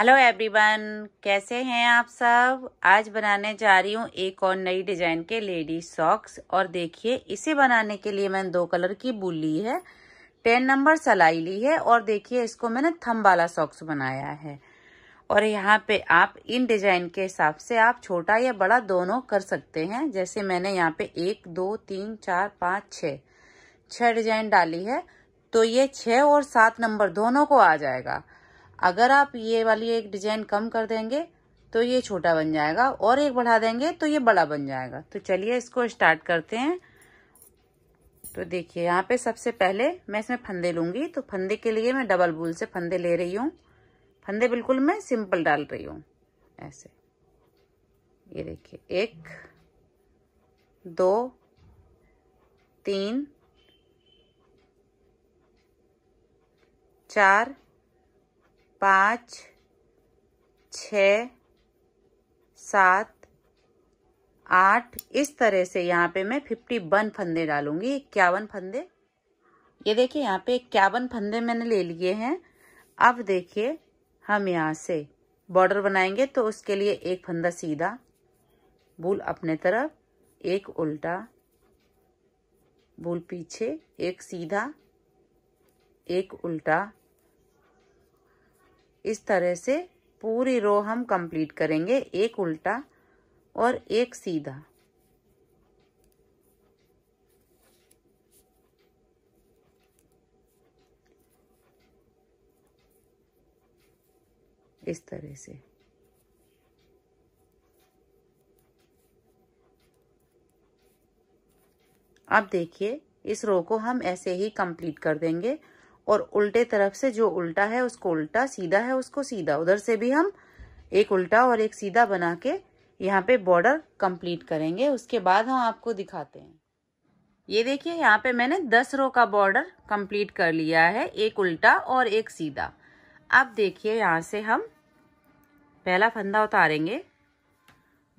hello everyone कैसे हैं आप सब आज बनाने जा रही हूँ एक और नई डिजाइन के लेडी सॉक्स और देखिए इसे बनाने के लिए मैंने दो कलर की बुल ली है टेन नंबर सलाई ली है और देखिए इसको मैंने थम वाला सॉक्स बनाया है और यहाँ पे आप इन डिजाइन के हिसाब से आप छोटा या बड़ा दोनों कर सकते हैं जैसे मैंने यहाँ पे एक दो तीन चार पाँच छ छः डिजाइन डाली है तो ये छ और सात नंबर दोनों को आ जाएगा अगर आप ये वाली एक डिजाइन कम कर देंगे तो ये छोटा बन जाएगा और एक बढ़ा देंगे तो ये बड़ा बन जाएगा तो चलिए इसको स्टार्ट करते हैं तो देखिए यहाँ पे सबसे पहले मैं इसमें फंदे लूंगी तो फंदे के लिए मैं डबल बूल से फंदे ले रही हूँ फंदे बिल्कुल मैं सिंपल डाल रही हूँ ऐसे ये देखिए एक दो तीन चार पाँच छ सात आठ इस तरह से यहाँ पे मैं फिफ्टी वन फंदे डालूंगी इक्यावन फंदे ये देखिए यहाँ पे इक्यावन फंदे मैंने ले लिए हैं अब देखिए हम यहाँ से बॉर्डर बनाएंगे तो उसके लिए एक फंदा सीधा बूल अपने तरफ एक उल्टा बूल पीछे एक सीधा एक उल्टा इस तरह से पूरी रो हम कंप्लीट करेंगे एक उल्टा और एक सीधा इस तरह से अब देखिए इस रो को हम ऐसे ही कंप्लीट कर देंगे और उल्टे तरफ से जो उल्टा है उसको उल्टा सीधा है उसको सीधा उधर से भी हम एक उल्टा और एक सीधा बना के यहाँ पे बॉर्डर कंप्लीट करेंगे उसके बाद हम आपको दिखाते हैं ये देखिए यहाँ पे मैंने दस रो का बॉर्डर कंप्लीट कर लिया है एक उल्टा और एक सीधा अब देखिए यहाँ से हम पहला फंदा उतारेंगे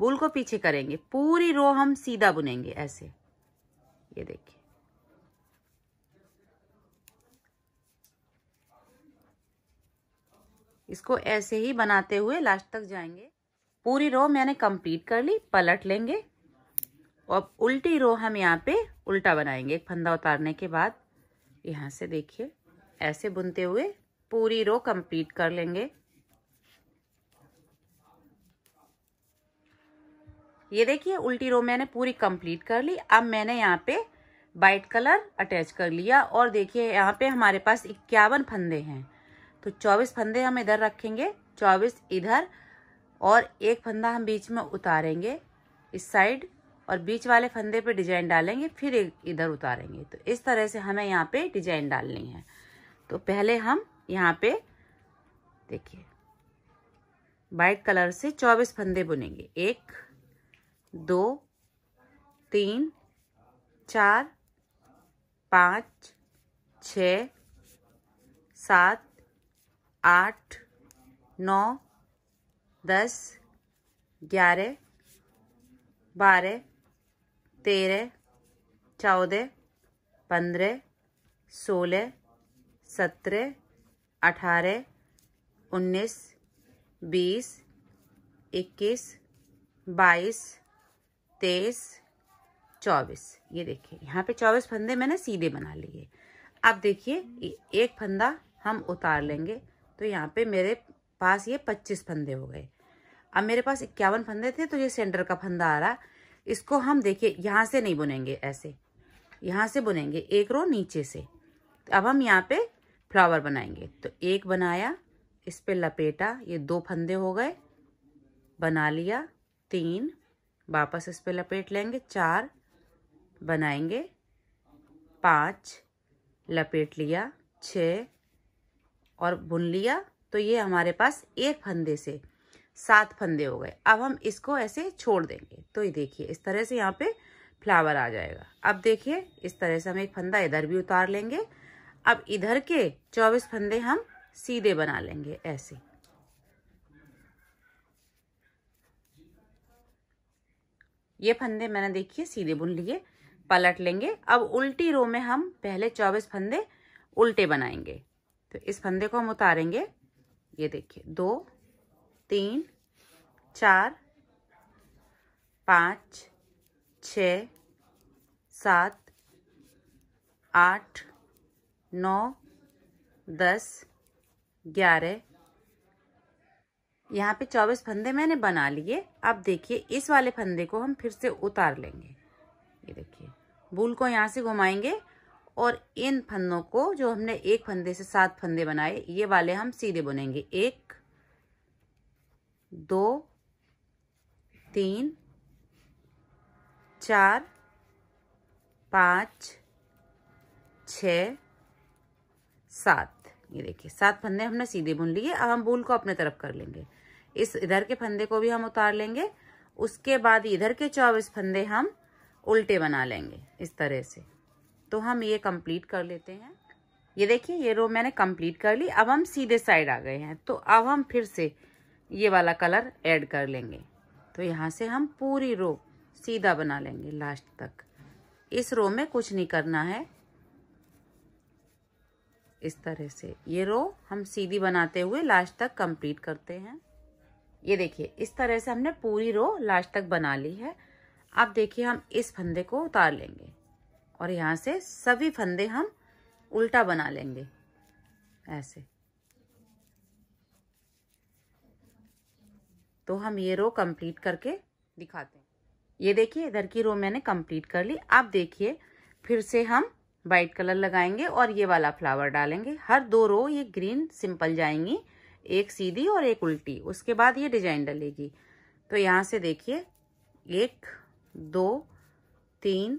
बूल को पीछे करेंगे पूरी रो हम सीधा बुनेंगे ऐसे ये देखिए इसको ऐसे ही बनाते हुए लास्ट तक जाएंगे पूरी रो मैंने कंप्लीट कर ली पलट लेंगे और उल्टी रो हम यहाँ पे उल्टा बनाएंगे एक फंदा उतारने के बाद यहाँ से देखिए ऐसे बुनते हुए पूरी रो कंप्लीट कर लेंगे ये देखिए उल्टी रो मैंने पूरी कंप्लीट कर ली अब मैंने यहाँ पे वाइट कलर अटैच कर लिया और देखिए यहाँ पे हमारे पास इक्यावन फंदे हैं तो चौबीस फंदे हम इधर रखेंगे चौबीस इधर और एक फंदा हम बीच में उतारेंगे इस साइड और बीच वाले फंदे पे डिजाइन डालेंगे फिर एक इधर उतारेंगे तो इस तरह से हमें यहाँ पे डिजाइन डालनी है तो पहले हम यहाँ पे देखिए वाइट कलर से चौबीस फंदे बुनेंगे एक दो तीन चार पाँच छ सात आठ नौ दस ग्यारह बारह तेरह चौदह पंद्रह सोलह सत्रह अठारह उन्नीस बीस इक्कीस बाईस तेईस चौबीस ये देखिए यहाँ पे चौबीस फंदे मैंने सीधे बना लिए अब देखिए एक फंदा हम उतार लेंगे तो यहाँ पे मेरे पास ये पच्चीस फंदे हो गए अब मेरे पास इक्यावन फंदे थे तो ये सेंटर का फंदा आ रहा इसको हम देखिए यहाँ से नहीं बुनेंगे ऐसे यहाँ से बुनेंगे एक रो नीचे से तो अब हम यहाँ पे फ्लावर बनाएंगे तो एक बनाया इस पर लपेटा ये दो फंदे हो गए बना लिया तीन वापस इस पर लपेट लेंगे चार बनाएंगे पाँच लपेट लिया छः और बुन लिया तो ये हमारे पास एक फंदे से सात फंदे हो गए अब हम इसको ऐसे छोड़ देंगे तो ये देखिए इस तरह से यहाँ पे फ्लावर आ जाएगा अब देखिए इस तरह से हम एक फंदा इधर भी उतार लेंगे अब इधर के चौबीस फंदे हम सीधे बना लेंगे ऐसे ये फंदे मैंने देखिए सीधे बुन लिए पलट लेंगे अब उल्टी रो में हम पहले चौबीस फंदे उल्टे बनाएंगे तो इस फंदे को हम उतारेंगे ये देखिए दो तीन चार पाँच छ सात आठ नौ दस ग्यारह यहाँ पे चौबीस फंदे मैंने बना लिए अब देखिए इस वाले फंदे को हम फिर से उतार लेंगे ये देखिए बूल को यहाँ से घुमाएंगे और इन फंदों को जो हमने एक फंदे से सात फंदे बनाए ये वाले हम सीधे बुनेंगे एक दो तीन चार पाँच छ सात ये देखिए सात फंदे हमने सीधे बुन लिए अब हम भूल को अपने तरफ कर लेंगे इस इधर के फंदे को भी हम उतार लेंगे उसके बाद इधर के चौबीस फंदे हम उल्टे बना लेंगे इस तरह से तो हम ये कंप्लीट कर लेते हैं ये देखिए ये रो मैंने कंप्लीट कर ली अब हम सीधे साइड आ गए हैं तो अब हम फिर से ये वाला कलर ऐड कर लेंगे तो यहाँ से हम पूरी रो सीधा बना लेंगे लास्ट तक इस रो में कुछ नहीं करना है इस तरह से ये रो हम सीधी बनाते हुए लास्ट तक कंप्लीट करते हैं ये देखिए इस तरह से हमने पूरी रो लास्ट तक बना ली है अब देखिए हम इस फंदे को उतार लेंगे और यहाँ से सभी फंदे हम उल्टा बना लेंगे ऐसे तो हम ये रो कंप्लीट करके दिखाते हैं ये देखिए इधर की रो मैंने कंप्लीट कर ली अब देखिए फिर से हम वाइट कलर लगाएंगे और ये वाला फ्लावर डालेंगे हर दो रो ये ग्रीन सिंपल जाएंगी एक सीधी और एक उल्टी उसके बाद ये डिजाइन डलेगी तो यहाँ से देखिए एक दो तीन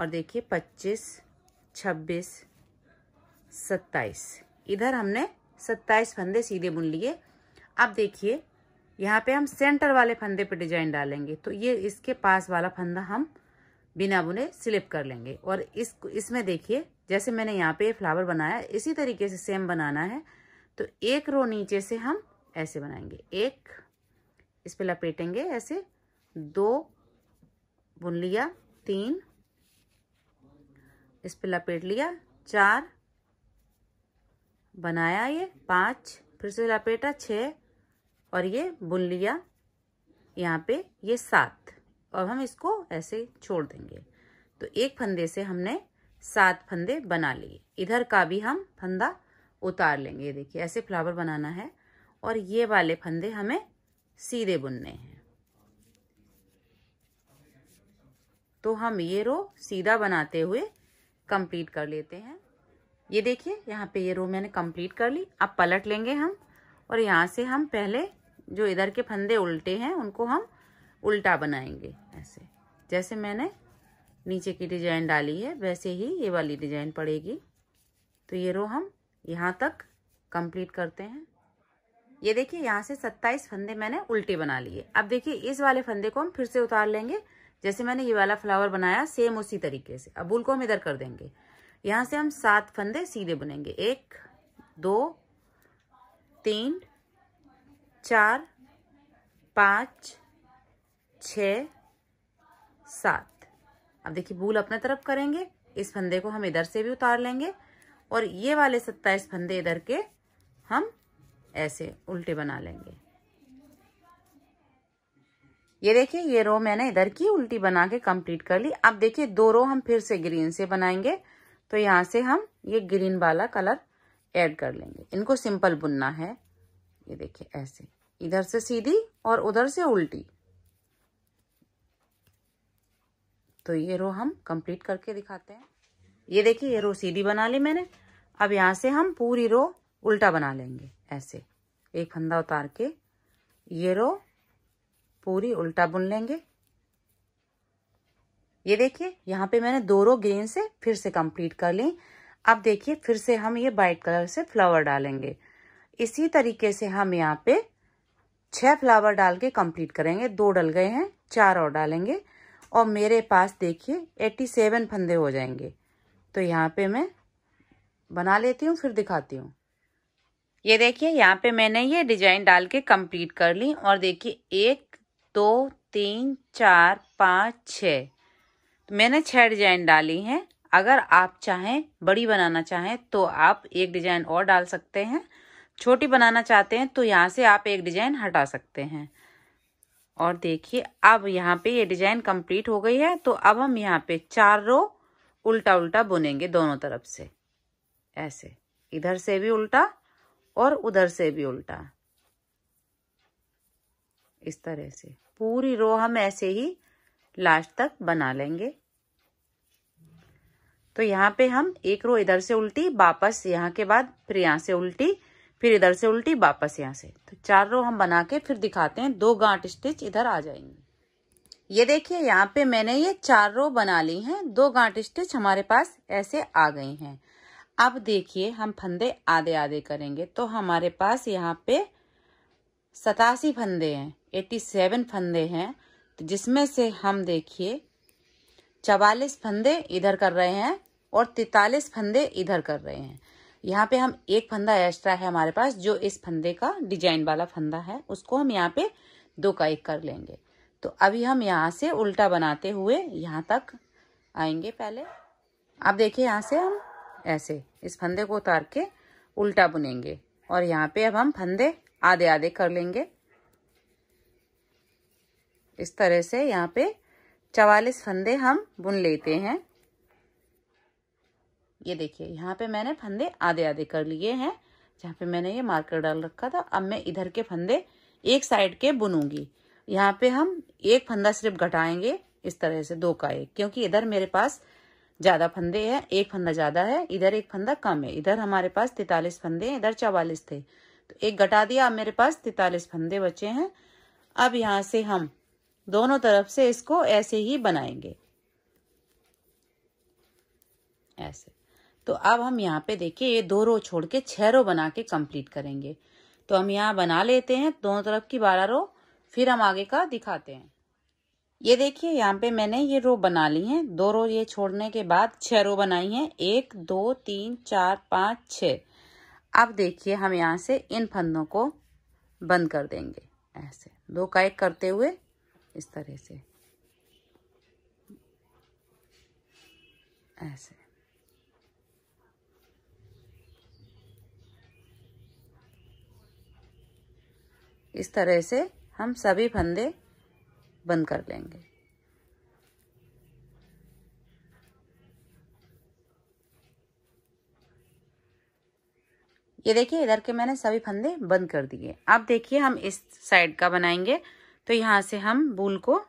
और देखिए पच्चीस छब्बीस सत्ताईस इधर हमने सत्ताईस फंदे सीधे बुन लिए अब देखिए यहाँ पे हम सेंटर वाले फंदे पे डिजाइन डालेंगे तो ये इसके पास वाला फंदा हम बिना बुने स्लिप कर लेंगे और इस इसमें देखिए जैसे मैंने यहाँ पे फ्लावर बनाया इसी तरीके से सेम बनाना है तो एक रो नीचे से हम ऐसे बनाएंगे एक इस पे लपेटेंगे ऐसे दो बुन लिया तीन इस पर लपेट लिया चार बनाया ये पांच फिर से लपेटा छ और ये बुन लिया यहाँ पे ये सात और हम इसको ऐसे छोड़ देंगे तो एक फंदे से हमने सात फंदे बना लिए इधर का भी हम फंदा उतार लेंगे ये देखिए ऐसे फ्लावर बनाना है और ये वाले फंदे हमें सीधे बुनने हैं तो हम ये रो सीधा बनाते हुए कंप्लीट कर लेते हैं ये देखिए यहाँ पे ये रो मैंने कंप्लीट कर ली अब पलट लेंगे हम और यहाँ से हम पहले जो इधर के फंदे उल्टे हैं उनको हम उल्टा बनाएंगे ऐसे जैसे मैंने नीचे की डिजाइन डाली है वैसे ही ये वाली डिजाइन पड़ेगी तो ये रो हम यहाँ तक कंप्लीट करते हैं ये देखिए यहाँ से 27 फंदे मैंने उल्टे बना लिए अब देखिए इस वाले फंदे को हम फिर से उतार लेंगे जैसे मैंने ये वाला फ्लावर बनाया सेम उसी तरीके से अब बुल को हम इधर कर देंगे यहाँ से हम सात फंदे सीधे बुनेंगे एक दो तीन चार पाँच छ सात अब देखिए भूल अपने तरफ करेंगे इस फंदे को हम इधर से भी उतार लेंगे और ये वाले सत्ताईस फंदे इधर के हम ऐसे उल्टे बना लेंगे ये देखिए ये रो मैंने इधर की उल्टी बना के कंप्लीट कर ली अब देखिए दो रो हम फिर से ग्रीन से बनाएंगे तो यहाँ से हम ये ग्रीन वाला कलर ऐड कर लेंगे इनको सिंपल बुनना है ये देखिए ऐसे इधर से सीधी और उधर से उल्टी तो ये रो हम कंप्लीट करके दिखाते हैं ये देखिए ये रो सीधी बना ली मैंने अब यहाँ से हम पूरी रो उल्टा बना लेंगे ऐसे एक फंदा उतार के ये रो पूरी उल्टा बुन लेंगे ये देखिए यहाँ पे मैंने दो रो ग्रीन से फिर से कंप्लीट कर ली अब देखिए फिर से हम ये व्हाइट कलर से फ्लावर डालेंगे इसी तरीके से हम यहाँ पे छह फ्लावर डाल के कंप्लीट करेंगे दो डल गए हैं चार और डालेंगे और मेरे पास देखिए एट्टी सेवन फंदे हो जाएंगे तो यहाँ पे मैं बना लेती हूँ फिर दिखाती हूँ ये देखिए यहाँ पे मैंने ये डिजाइन डाल के कंप्लीट कर ली और देखिए एक दो तीन चार पाँच छ तो मैंने छः डिजाइन डाली हैं अगर आप चाहें बड़ी बनाना चाहें तो आप एक डिजाइन और डाल सकते हैं छोटी बनाना चाहते हैं तो यहाँ से आप एक डिजाइन हटा सकते हैं और देखिए अब यहाँ पे ये डिजाइन कंप्लीट हो गई है तो अब हम यहाँ पे चार रो उल्टा उल्टा बुनेंगे दोनों तरफ से ऐसे इधर से भी उल्टा और उधर से भी उल्टा इस तरह से पूरी रो हम ऐसे ही लास्ट तक बना लेंगे तो यहाँ पे हम एक रो इधर से उल्टी वापस यहाँ के बाद फिर यहाँ से उल्टी फिर इधर से उल्टी वापस यहाँ से तो चार रो हम बना के फिर दिखाते हैं दो गांठ स्टिच इधर आ जाएंगे ये देखिए यहाँ पे मैंने ये चार रो बना ली हैं दो गांठ स्टिच हमारे पास ऐसे आ गई हैं अब देखिए हम फंदे आधे आधे करेंगे तो हमारे पास यहाँ पे सतासी फंदे हैं एट्टी सेवन फंदे हैं तो जिसमें से हम देखिए चवालीस फंदे इधर कर रहे हैं और तैतालीस फंदे इधर कर रहे हैं यहाँ पे हम एक फंदा एक्स्ट्रा है हमारे पास जो इस फंदे का डिजाइन वाला फंदा है उसको हम यहाँ पे दो का एक कर लेंगे तो अभी हम यहाँ से उल्टा बनाते हुए यहाँ तक आएंगे पहले अब देखिए यहाँ से हम ऐसे इस फंदे को उतार के उल्टा बुनेंगे और यहाँ पे अब हम फंदे आधे आधे कर लेंगे इस तरह से यहाँ पे चवालीस फंदे हम बुन लेते हैं ये देखिए यहाँ पे मैंने फंदे आधे आधे कर लिए हैं जहाँ पे मैंने ये मार्कर डाल रखा था अब मैं इधर के फंदे एक साइड के बुनूंगी यहाँ पे हम एक फंदा सिर्फ घटाएंगे इस तरह से दो का एक क्योंकि इधर मेरे पास ज़्यादा फंदे हैं एक फंदा ज़्यादा है इधर एक फंदा कम है इधर हमारे पास तैतालीस फंदे हैं इधर चवालीस थे तो एक घटा दिया अब मेरे पास तैतालीस फंदे बचे हैं अब यहाँ से हम दोनों तरफ से इसको ऐसे ही बनाएंगे ऐसे तो अब हम यहाँ पे देखिए ये दो रो छोड़ के छह रो बना के कंप्लीट करेंगे तो हम यहाँ बना लेते हैं दोनों तरफ की बारह रो फिर हम आगे का दिखाते हैं ये देखिए यहाँ पे मैंने ये रो बना ली है दो रो ये छोड़ने के बाद छह रो बनाई है एक दो तीन चार पाँच छ अब देखिए हम यहाँ से इन फंदों को बंद कर देंगे ऐसे दो का एक करते हुए इस तरह से ऐसे इस तरह से हम सभी फंदे बंद कर लेंगे ये देखिए इधर के मैंने सभी फंदे बंद कर दिए अब देखिए हम इस साइड का बनाएंगे तो यहाँ से हम बूल को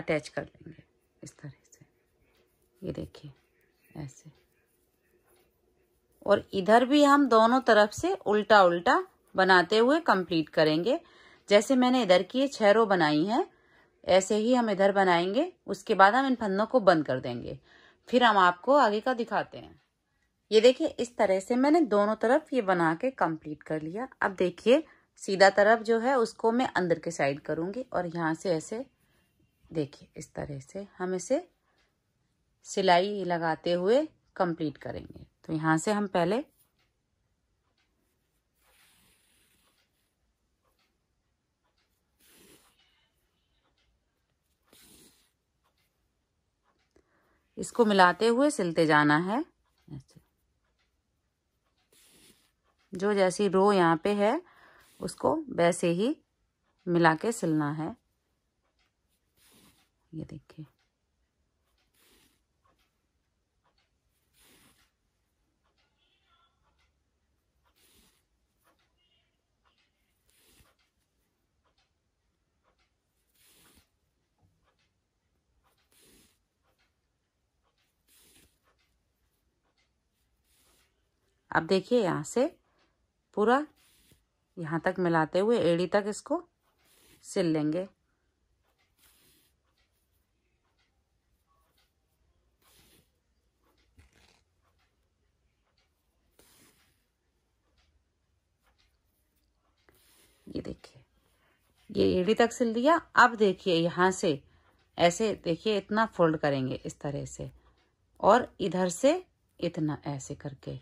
अटैच कर लेंगे इस तरह से ये देखिए ऐसे और इधर भी हम दोनों तरफ से उल्टा उल्टा बनाते हुए कंप्लीट करेंगे जैसे मैंने इधर की ये छह रो बनाई है ऐसे ही हम इधर बनाएंगे उसके बाद हम इन फंदों को बंद कर देंगे फिर हम आपको आगे का दिखाते हैं ये देखिए इस तरह से मैंने दोनों तरफ ये बना के कंप्लीट कर लिया अब देखिए सीधा तरफ जो है उसको मैं अंदर के साइड करूंगी और यहाँ से ऐसे देखिए इस तरह से हम इसे सिलाई लगाते हुए कंप्लीट करेंगे तो यहाँ से हम पहले इसको मिलाते हुए सिलते जाना है जो जैसी रो यहाँ पे है उसको वैसे ही मिला के सिलना है ये देखिए अब देखिए यहाँ से पूरा यहाँ तक मिलाते हुए एड़ी तक इसको सिल लेंगे ये देखिए ये एड़ी तक सिल दिया अब देखिए यहां से ऐसे देखिए इतना फोल्ड करेंगे इस तरह से और इधर से इतना ऐसे करके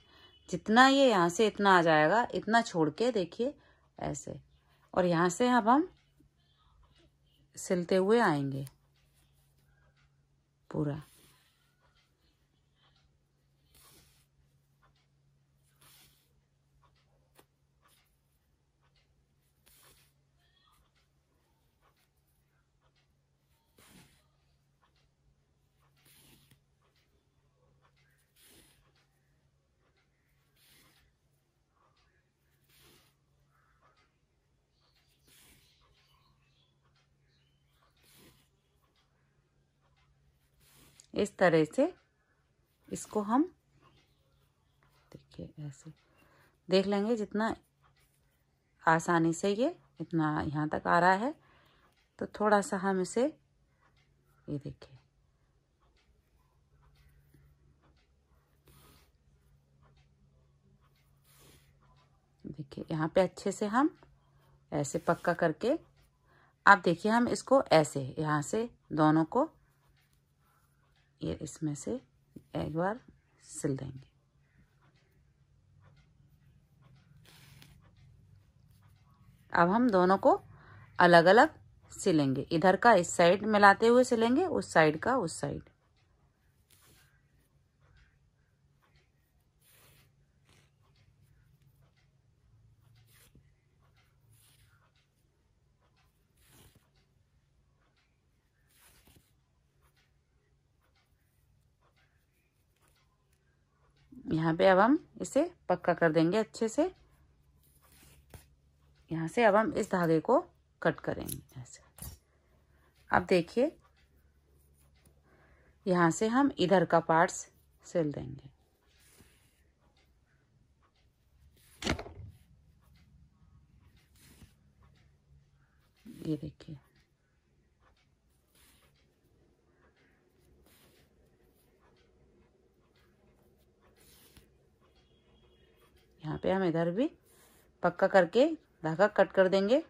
जितना ये यहां से इतना आ जाएगा इतना छोड़ के देखिए ऐसे और यहाँ से अब हम सिलते हुए आएंगे पूरा इस तरह से इसको हम देखिए ऐसे देख लेंगे जितना आसानी से ये इतना यहाँ तक आ रहा है तो थोड़ा सा हम इसे ये देखिए देखिए यहाँ पे अच्छे से हम ऐसे पक्का करके आप देखिए हम इसको ऐसे यहाँ से दोनों को ये इसमें से एक बार सिल देंगे अब हम दोनों को अलग अलग सिलेंगे इधर का इस साइड मिलाते हुए सिलेंगे उस साइड का उस साइड यहाँ पे अब हम इसे पक्का कर देंगे अच्छे से यहाँ से अब हम इस धागे को कट करेंगे ऐसे अब देखिए यहाँ से हम इधर का पार्ट्स सिल देंगे ये देखिए यहाँ पे हम इधर भी पक्का करके धागा कट कर देंगे